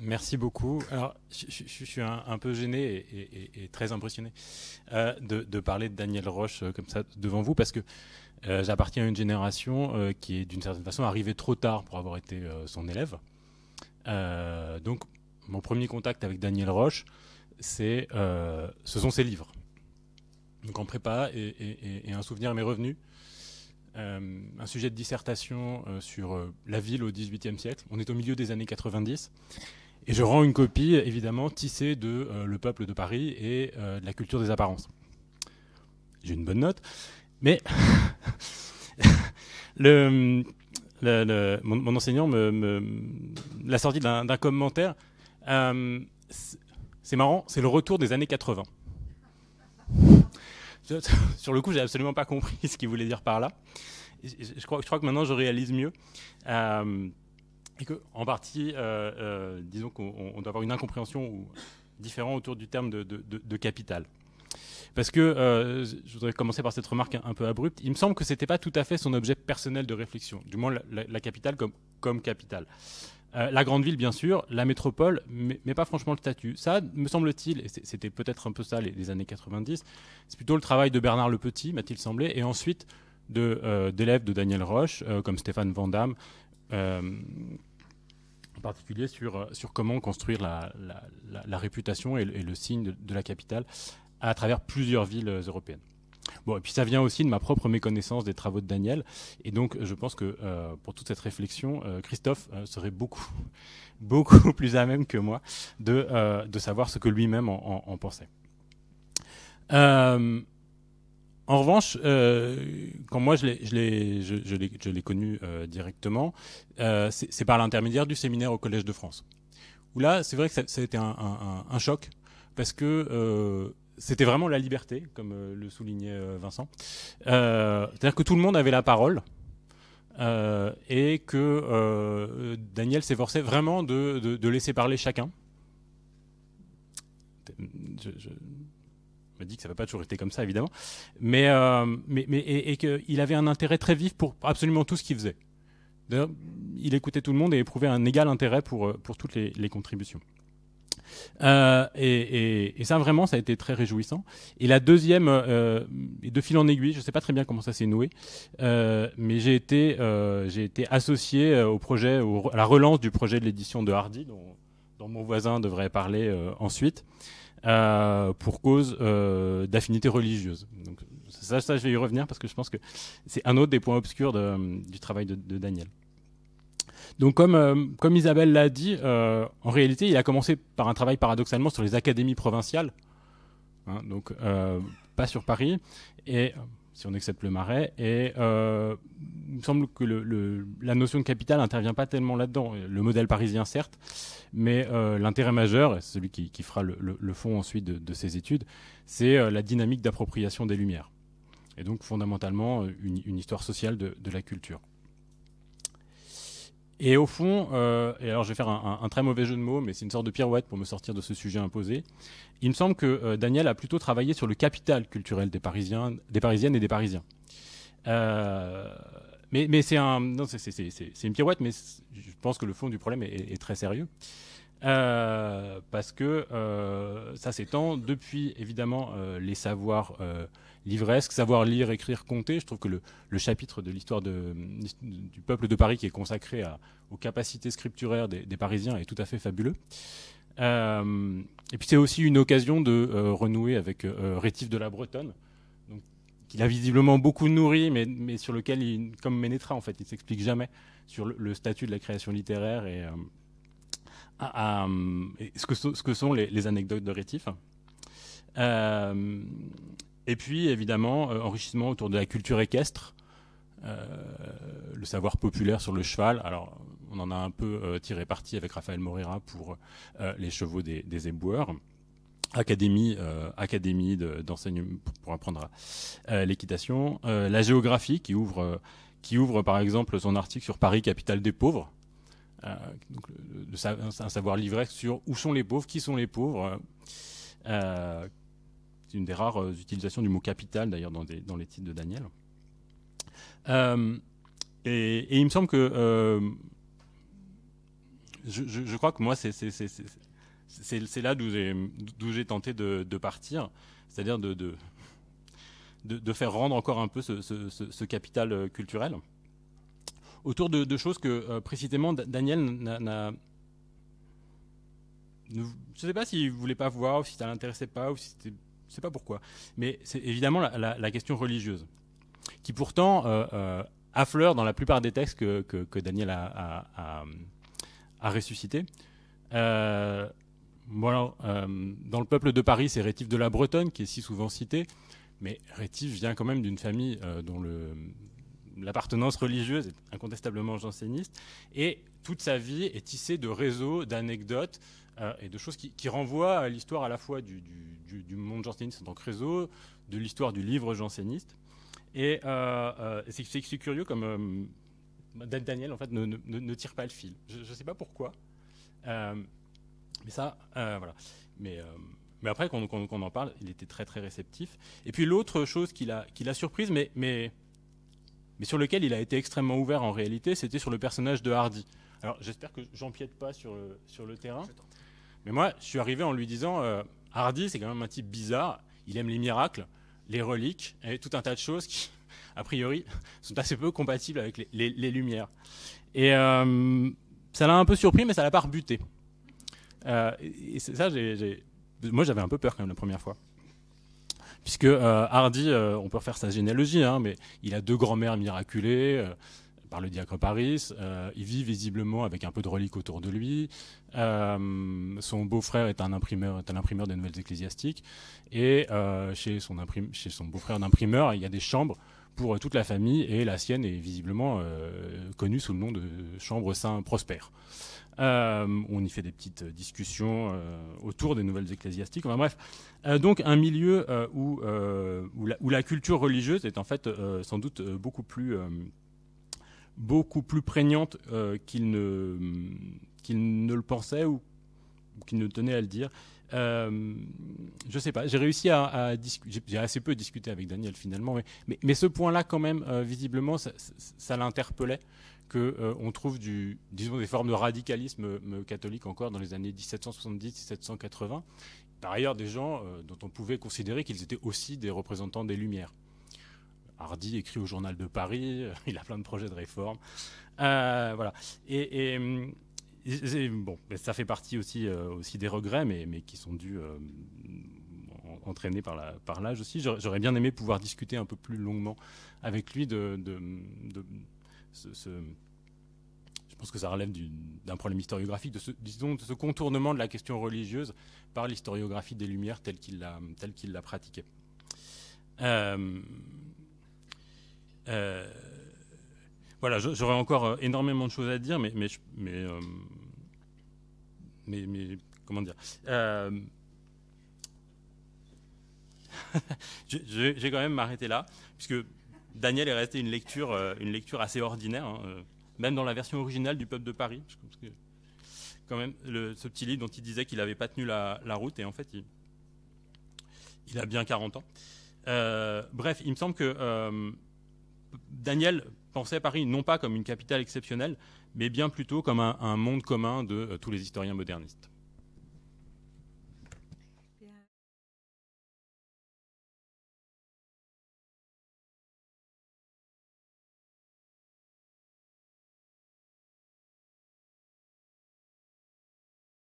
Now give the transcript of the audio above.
Merci beaucoup. Alors, je, suis un, peu gêné et, très impressionné euh, de, parler de Daniel Roche euh, comme ça devant vous parce que euh, j'appartiens à une génération qui est d'une certaine façon arrivée trop tard pour avoir été son élève. donc, mon premier contact avec Daniel Roche, c'est ce sont ses livres. Donc en prépa et, un souvenir m'est revenu. un sujet de dissertation sur la ville au XVIIIe siècle. On est au milieu des années 90. Et je rends une copie, évidemment, tissée de euh, Le peuple de Paris et euh, de la culture des apparences. J'ai une bonne note, mais le, mon, enseignant me, l'a sorti d'un commentaire. Euh, c'est marrant, c'est le retour des années 80. Sur le coup, j'ai absolument pas compris ce qu'il voulait dire par là. Je, crois, je, crois, que maintenant, je réalise mieux et que, en partie, euh, euh, disons qu'on doit avoir une incompréhension ou différente autour du terme de, de, capital. Parce que euh, je voudrais commencer par cette remarque un, peu abrupte. Il me semble que c'était pas tout à fait son objet personnel de réflexion, du moins la, capitale comme, comme capitale. la grande ville, bien sûr, la métropole, mais, pas franchement le statut. Ça, me semble-t-il, et c'était peut-être un peu ça les, années 90, c'est plutôt le travail de Bernard Le Petit, m'a-t-il semblé, et ensuite d'élèves de, de Daniel Roche, comme Stéphane Vandamme, euh, en particulier sur, euh, sur comment construire la, la, réputation et le, signe de, la capitale à travers plusieurs villes euh, européennes. Bon, et puis ça vient aussi de ma propre méconnaissance des travaux de Daniel. Et donc, je pense que pour toute cette réflexion, Christophe serait beaucoup, beaucoup plus à même que moi de, de savoir ce que lui-même en, en pensait. En revanche, euh, quand moi je l'ai, connu directement, c'est, par l'intermédiaire du séminaire au Collège de France. Où là, c'est vrai que ça, a été un, choc parce que euh, c'était vraiment la liberté, comme euh, le soulignait Vincent. c'est-à-dire que tout le monde avait la parole. et que Daniel s'efforçait vraiment de, laisser parler chacun. je, me dit que ça n'a pas toujours été comme ça, évidemment, mais, euh, mais, mais, et, et qu'il avait un intérêt très vif pour absolument tout ce qu'il faisait. D'ailleurs, il écoutait tout le monde et éprouvait un égal intérêt pour, euh, pour toutes les, les contributions. Euh, et, et, et, ça, vraiment, ça a été très réjouissant. Et la deuxième, euh, de fil en aiguille, je ne sais pas très bien comment ça s'est noué, euh, mais j'ai été, euh, j'ai été associé au projet, au, à la relance du projet de l'édition de Hardy, dont, dont mon voisin devrait parler ensuite. Euh, pour cause euh, d'affinités religieuses. Donc, ça, ça, je vais y revenir parce que je pense que c'est un autre des points obscurs euh, du travail de, Daniel. Donc, comme, comme Isabelle l'a dit, en réalité, il a commencé par un travail paradoxalement sur les académies provinciales, hein, donc pas sur Paris. Et si on accepte le marais. Et euh, il me semble que la notion de capital n'intervient pas tellement là-dedans. Le modèle parisien, certes, mais euh, l'intérêt majeur, et celui qui, fera le, fond ensuite de, ces études, c'est euh, la dynamique d'appropriation des Lumières. Et donc fondamentalement une, histoire sociale de la culture. Et au fond, euh, et alors je vais faire un, très mauvais jeu de mots, mais c'est une sorte de pirouette pour me sortir de ce sujet imposé. Il me semble que euh, Daniel a plutôt travaillé sur le capital culturel des Parisiens, des Parisiennes et des Parisiens. Euh, mais, mais c'est un, une pirouette, mais je pense que le fond du problème est très sérieux. Euh, parce que euh, ça s'étend depuis évidemment euh, les savoirs livresques, savoir lire, écrire, compter. Je trouve que le, chapitre de l'histoire du peuple de Paris qui est consacré aux capacités scripturaires des, Parisiens est tout à fait fabuleux. et puis c'est aussi une occasion de renouer avec Rétif de la Bretonne, qu'il a visiblement beaucoup nourri, mais, sur lequel, il, comme Ménétra en fait, il s'explique jamais sur le, statut de la création littéraire et ah, ah, ce, que, ce, que, sont les, anecdotes de rétif. Euh, et puis, évidemment, euh, enrichissement autour de la culture équestre, euh, le savoir populaire sur le cheval. Alors, on en a un peu tiré parti avec Raphaël Morera pour les chevaux des, éboueurs. Académie, académie d'enseignement pour apprendre l'équitation. la géographie qui ouvre, qui ouvre, par exemple, son article sur Paris, capitale des pauvres. Euh, donc, un savoir livré sur où sont les pauvres, qui sont les pauvres. Euh, euh, c'est une des rares utilisations du mot capital d'ailleurs dans, les titres de Daniel. Et, il me semble que je, crois que moi c'est là d'où j'ai tenté de, partir, c'est-à-dire de, de, de, faire rendre encore un peu ce capital culturel autour de, choses que euh, précisément Daniel n'a je ne sais pas s'il ne voulait pas voir, ou si ça ne l'intéressait pas, ou si c'était. Je ne sais pas pourquoi. Mais c'est évidemment la, question religieuse, qui pourtant euh, euh, affleure dans la plupart des textes que, Daniel a, ressuscité. dans le peuple de Paris, c'est Rétif de la Bretonne qui est si souvent cité, mais Rétif vient quand même d'une famille dont le l'appartenance religieuse est incontestablement janséniste, et toute sa vie est tissée de réseaux, d'anecdotes euh, et de choses qui, renvoient à l'histoire à la fois du, monde janséniste en tant que réseau, de l'histoire du livre janséniste. Et euh, euh, c'est curieux comme Daniel en fait ne, ne, tire pas le fil. Je ne sais pas pourquoi, mais ça, voilà. Mais mais après, quand, on en parle, il était très très réceptif. Et puis l'autre chose qui l'a a surprise, mais, mais mais sur lequel il a été extrêmement ouvert en réalité, c'était sur le personnage de Hardy. Alors j'espère que j'empiète pas sur le, terrain, mais moi je suis arrivé en lui disant euh, Hardy c'est quand même un type bizarre, il aime les miracles, les reliques et tout un tas de choses qui, a priori, sont assez peu compatibles avec les, lumières. Et euh, ça l'a un peu surpris, mais ça l'a pas rebuté. Euh, et ça, moi j'avais un peu peur quand même la première fois puisque euh, Hardy, euh, on peut refaire sa généalogie, hein, mais il a deux grands-mères miraculées euh, par le diacre Paris. il vit visiblement avec un peu de relique autour de lui. son beau-frère est un imprimeur, est un imprimeur des nouvelles ecclésiastiques. Et chez son beau-frère d'imprimeur, il y a des chambres pour euh, toute la famille, et la sienne est visiblement euh, connue sous le nom de Chambre Saint Prospère. Euh, on y fait des petites discussions autour des nouvelles ecclésiastiques. bref, donc un milieu où, où la, culture religieuse est en fait sans doute beaucoup plus, beaucoup plus prégnante qu'il ne, qu'il ne le pensait ou qu'il ne tenait à le dire. Euh, je sais pas, j'ai réussi à, discuter, j'ai assez peu discuté avec Daniel finalement, mais, mais, ce point-là quand même, euh, visiblement, ça, ça, l'interpellait qu'on euh, on trouve du, disons, des formes de radicalisme catholique encore dans les années 1770-1780. Par ailleurs, des gens dont on pouvait considérer qu'ils étaient aussi des représentants des Lumières. Hardy écrit au Journal de Paris, il a plein de projets de réforme. voilà. et, et hum, bon, ça fait partie aussi, euh, aussi des regrets, mais, mais qui sont dus, euh, entraînés par l'âge par aussi. J'aurais bien aimé pouvoir discuter un peu plus longuement avec lui de, ce, je pense que ça relève d'un problème historiographique, de ce, disons, de ce contournement de la question religieuse par l'historiographie des Lumières telle qu'il l'a, pratiquée. Euh, voilà, j'aurais encore énormément de choses à dire, mais, mais, mais mais, comment dire euh, J'ai quand même m'arrêter là, puisque Daniel est resté une lecture, euh, une lecture assez ordinaire, hein, euh, même dans la version originale du Peuple de Paris. que, quand même, le, ce petit livre dont il disait qu'il n'avait pas tenu la, route, et en fait, il, il a bien 40 ans. bref, il me semble que Daniel Pensait Paris non pas comme une capitale exceptionnelle, mais bien plutôt comme un monde commun de euh, tous les historiens modernistes.